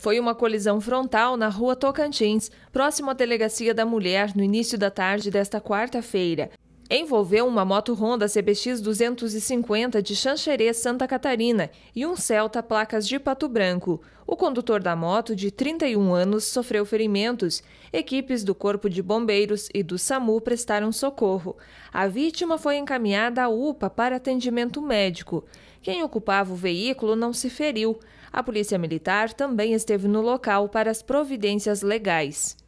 Foi uma colisão frontal na rua Tocantins, próximo à Delegacia da Mulher, no início da tarde desta quarta-feira envolveu uma moto Honda CBX 250 de Xanxerê, Santa Catarina, e um Celta placas de Pato Branco. O condutor da moto, de 31 anos, sofreu ferimentos. Equipes do Corpo de Bombeiros e do SAMU prestaram socorro. A vítima foi encaminhada à UPA para atendimento médico. Quem ocupava o veículo não se feriu. A Polícia Militar também esteve no local para as providências legais.